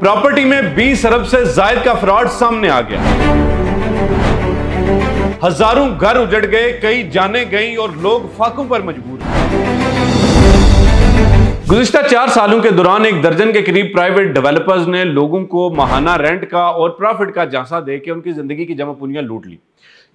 property में 20 अरब से जायद का फ्रॉड सामने आ गया हजारों घर उजड़ गए कई जाने गई और लोग फाकों पर मजबूर गुजशत चार सालों के दौरान एक दर्जन के करीब प्राइवेट डेवलपर्स ने लोगों को महाना रेंट का और प्रॉफिट का झांसा देकर उनकी जिंदगी की जमा पूंजियां लूट ली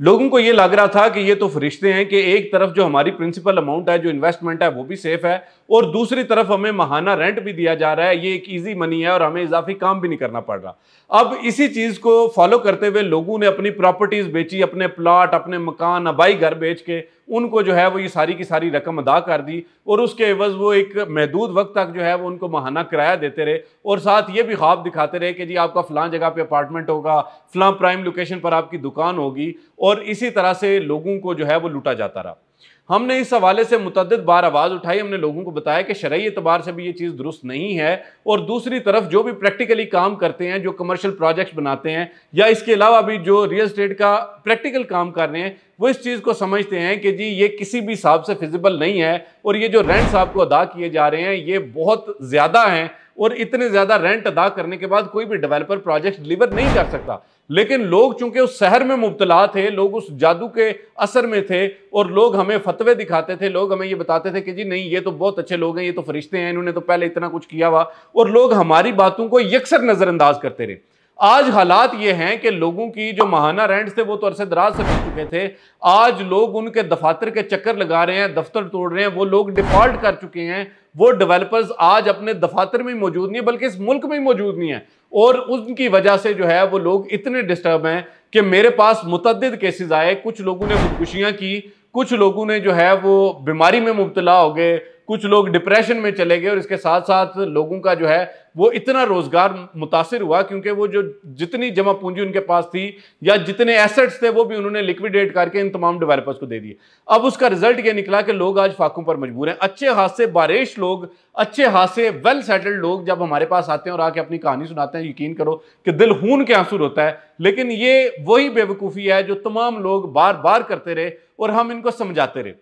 लोगों को ये लग रहा था कि ये तो फरिश्ते हैं कि एक तरफ जो हमारी प्रिंसिपल अमाउंट है जो इन्वेस्टमेंट है वो भी सेफ है और दूसरी तरफ हमें महाना रेंट भी दिया जा रहा है ये एक ईजी मनी है और हमें इजाफी काम भी नहीं करना पड़ रहा अब इसी चीज़ को फॉलो करते हुए लोगों ने अपनी प्रॉपर्टीज़ बेची अपने प्लाट अपने मकान अबाई घर बेच के उनको जो है वो ये सारी की सारी रकम अदा कर दी और उसके अवज़ वो एक महदूद वक्त तक जो है वो उनको महाना किराया देते रहे और साथ ये भी ख्वाब दिखाते रहे कि जी आपका फ़लाँ जगह पे अपार्टमेंट होगा फ़लाँ प्राइम लोकेशन पर आपकी दुकान होगी और इसी तरह से लोगों को जो है वो लूटा जाता रहा हमने इस हवाले से मुतद बार आवाज़ उठाई हमने लोगों को बताया कि शरा अतबार से भी ये चीज़ दुरुस्त नहीं है और दूसरी तरफ जो भी प्रैक्टिकली काम करते हैं जो कमर्शियल प्रोजेक्ट्स बनाते हैं या इसके अलावा भी जो रियल स्टेट का प्रैक्टिकल काम कर रहे हैं वो इस चीज़ को समझते हैं कि जी ये किसी भी हिसाब से फिजिबल नहीं है और ये जो रेंट्स आपको अदा किए जा रहे हैं ये बहुत ज़्यादा हैं और इतने ज़्यादा रेंट अदा करने के बाद कोई भी डेवलपर प्रोजेक्ट डिलीवर नहीं कर सकता लेकिन लोग चूंकि उस शहर में मुबतला थे लोग उस जादू के असर में थे और लोग हमें फतवे दिखाते थे लोग हमें ये बताते थे कि जी नहीं ये तो बहुत अच्छे लोग हैं ये तो फरिश्ते हैं इन्होंने तो पहले इतना कुछ किया हुआ और लोग हमारी बातों को यकसर नज़रअंदाज करते रहे आज हालात ये हैं कि लोगों की जो महाना रेंट थे वो तो अरसे दराज से मिल चुके थे आज लोग उनके दफातर के चक्कर लगा रहे हैं दफ्तर तोड़ रहे हैं वो लोग डिफॉल्ट कर चुके हैं वो डेवलपर्स आज अपने दफातर में मौजूद नहीं है बल्कि इस मुल्क में मौजूद नहीं है और उनकी वजह से जो है वो लोग इतने डिस्टर्ब हैं कि मेरे पास मुतद केसेस आए कुछ लोगों ने खुदकुशियाँ की कुछ लोगों ने जो है वो बीमारी में मुबतला हो गए कुछ लोग डिप्रेशन में चले गए और इसके साथ साथ लोगों का जो है वो इतना रोजगार मुतासर हुआ क्योंकि वो जो जितनी जमा पूंजी उनके पास थी या जितने एसेट्स थे वो भी उन्होंने लिक्विडेट करके इन तमाम डेवलपर्स को दे दिए अब उसका रिजल्ट ये निकला कि लोग आज फाकों पर मजबूर हैं अच्छे हादसे बारिश लोग अच्छे हादसे वेल सेटल्ड लोग जब हमारे पास आते हैं और आके अपनी कहानी सुनाते हैं यकीन करो कि दिल खून के आंसू होता है लेकिन ये वही बेवकूफ़ी है जो तमाम लोग बार बार करते रहे और हम इनको समझाते रहे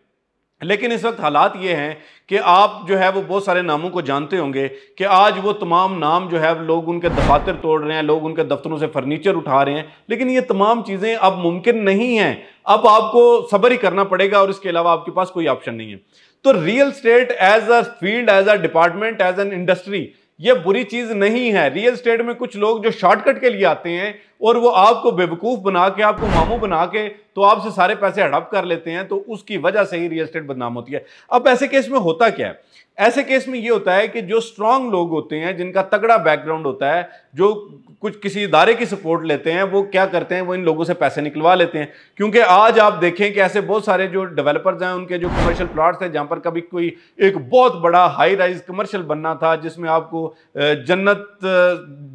लेकिन इस वक्त हालात ये हैं कि आप जो है वो बहुत सारे नामों को जानते होंगे कि आज वो तमाम नाम जो है लोग उनके दफातर तोड़ रहे हैं लोग उनके दफ्तरों से फर्नीचर उठा रहे हैं लेकिन ये तमाम चीज़ें अब मुमकिन नहीं हैं अब आपको सब्र ही करना पड़ेगा और इसके अलावा आपके पास कोई ऑप्शन नहीं है तो real estate as a field as a department as an industry ये बुरी चीज़ नहीं है रियल स्टेट में कुछ लोग जो शॉर्टकट के लिए आते हैं और वो आपको बेवकूफ़ बना के आपको मामू बना के तो आपसे सारे पैसे हड़प कर लेते हैं तो उसकी वजह से ही रियल स्टेट बदनाम होती है अब ऐसे केस में होता क्या है ऐसे केस में ये होता है कि जो स्ट्रांग लोग होते हैं जिनका तगड़ा बैकग्राउंड होता है जो कुछ किसी इदारे की सपोर्ट लेते हैं वो क्या करते हैं वो इन लोगों से पैसे निकलवा लेते हैं क्योंकि आज आप देखें कि ऐसे बहुत सारे जो डेवलपर्स हैं उनके जो कमर्शियल प्लाट्स हैं जहाँ पर कभी कोई एक बहुत बड़ा हाई राइज कमर्शियल बनना था जिसमें आपको जन्नत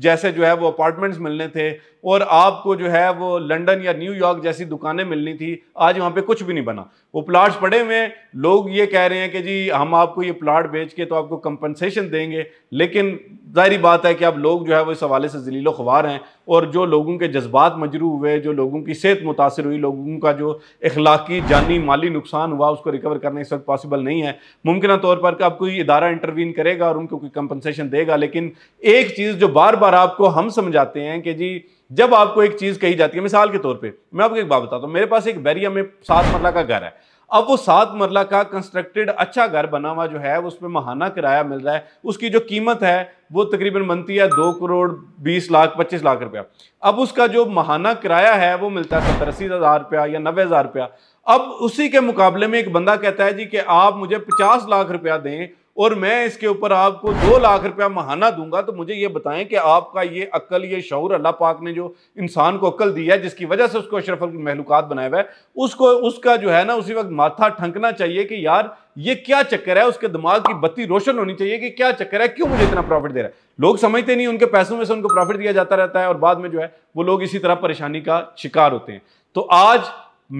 जैसे जो है वो अपार्टमेंट्स मिलने थे और और आपको जो है वो लंदन या न्यूयॉर्क जैसी दुकानें मिलनी थी आज वहाँ पे कुछ भी नहीं बना वो प्लाट्स पड़े हुए हैं लोग ये कह रहे हैं कि जी हम आपको ये प्लाट बेच के तो आपको कंपनसेशन देंगे लेकिन जाहरी बात है कि अब लोग जो है वो इस हवाले से जलीलो ख्वार हैं और जो लोगों के जज्बात मजरू हुए जो लोगों की सेहत मुतासर हुई लोगों का जो इखलाकी जानी माली नुकसान हुआ उसको रिकवर करना इस वक्त पॉसिबल नहीं है मुमकिन तौर पर अब कोई इदारा इंटरवीन करेगा और उनको कोई कंपनसेशन देगा लेकिन एक चीज़ जो बार बार आपको हम समझाते हैं कि जी जब आपको एक चीज़ कही जाती है मिसाल के तौर पे मैं आपको एक बात बताता हूँ मेरे पास एक बैरिया में सात मरला का घर है अब वो सात मरला का कंस्ट्रक्टेड अच्छा घर बना हुआ जो है उस पर महाना किराया मिल रहा है उसकी जो कीमत है वो तकरीबन बनती है दो करोड़ बीस लाख पच्चीस लाख रुपया अब उसका जो महाना किराया है वो मिलता है सत्तर अस्सी हज़ार रुपया या नबे हज़ार रुपया अब उसी के मुकाबले में एक बंदा कहता है जी कि आप मुझे पचास लाख रुपया दें और मैं इसके ऊपर आपको दो लाख रुपया महाना दूंगा तो मुझे ये बताएं कि आपका ये अक्ल ये शहूर अल्लाह पाक ने जो इंसान को अक्ल दिया है जिसकी वजह से उसको अशरफ महलूकत बनाया हुआ है उसको उसका जो है ना उसी वक्त माथा ठंकना चाहिए कि यार ये क्या चक्कर है उसके दिमाग की बत्ती रोशन होनी चाहिए कि क्या चक्कर है क्यों मुझे इतना प्रॉफिट दे रहा है लोग समझते नहीं उनके पैसों में से उनको प्रॉफिट दिया जाता रहता है और बाद में जो है वो लोग इसी तरह परेशानी का शिकार होते हैं तो आज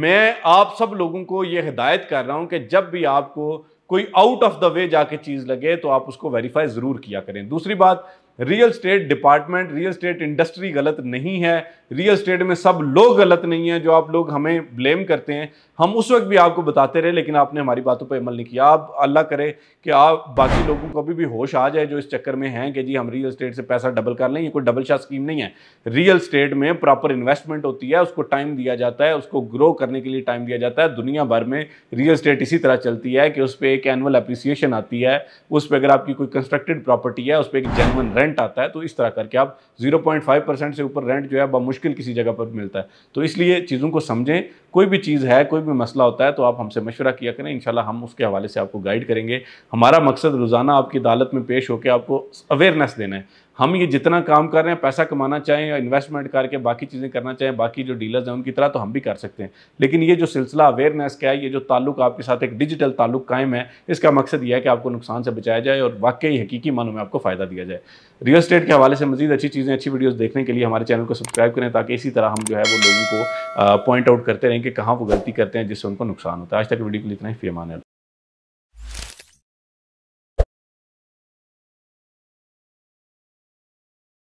मैं आप सब लोगों को ये हिदायत कर रहा हूं कि जब भी आपको कोई आउट ऑफ द वे जाके चीज लगे तो आप उसको वेरीफाई जरूर किया करें दूसरी बात real estate department real estate industry गलत नहीं है रियल स्टेट में सब लोग गलत नहीं है जो आप लोग हमें ब्लेम करते हैं हम उस वक्त भी आपको बताते रहे लेकिन आपने हमारी बातों पर अमल नहीं किया आप अल्लाह करे कि आप बाकी लोगों को अभी भी होश आ जाए जो इस चक्कर में हैं कि जी हम रियल स्टेट से पैसा डबल कर लें ये कोई डबल शाह स्कीम नहीं है रियल स्टेट में प्रॉपर इन्वेस्टमेंट होती है उसको टाइम दिया जाता है उसको ग्रो करने के लिए टाइम दिया जाता है दुनिया भर में रियल स्टेट इसी तरह चलती है कि उस पर एक एनुअल अप्रिसिएशन आती है उस पर अगर आपकी कोई कंस्ट्रक्टेड प्रॉपर्टी है उस पर एक जेनवन रेंट रेंट आता है तो इस तरह करके आप 0.5 परसेंट से ऊपर रेंट जो है मुश्किल किसी जगह पर मिलता है तो इसलिए चीज़ों को समझें कोई भी चीज़ है कोई भी मसला होता है तो आप हमसे मशवरा किया करें इन हम उसके हवाले से आपको गाइड करेंगे हमारा मकसद रोज़ाना आपकी अदालत में पेश होकर आपको अवेयरनेस देना है हम ये जितना काम कर रहे हैं पैसा कमाना चाहें या इन्वेस्टमेंट करके बाकी चीज़ें करना चाहें बाकी जो डीलर्स हैं उनकी तरह तो हम भी कर सकते हैं लेकिन ये जो सिलसिला अवेयरनेस का है ये जो ताल्लुक आपके साथ एक डिजिटल ताल्लुक कायम है इसका मकसद यह है कि आपको नुकसान से बचाया जाए और वाकई हकीकी मानों में आपको फ़ायदा दिया जाए रियल स्टेट के हवाले से मजीद अच्छी चीज़ें अच्छी वीडियोज़ देखने के लिए हमारे चैनल को सब्सक्राइब करें ताकि इसी तरह हम जो है वो लोगों को पॉइंट आउट करते रहें कि कहाँ वो गलती करते हैं जिससे उनको नुकसान होता है आज तक वीडियो के लिए इतना ही फेमान है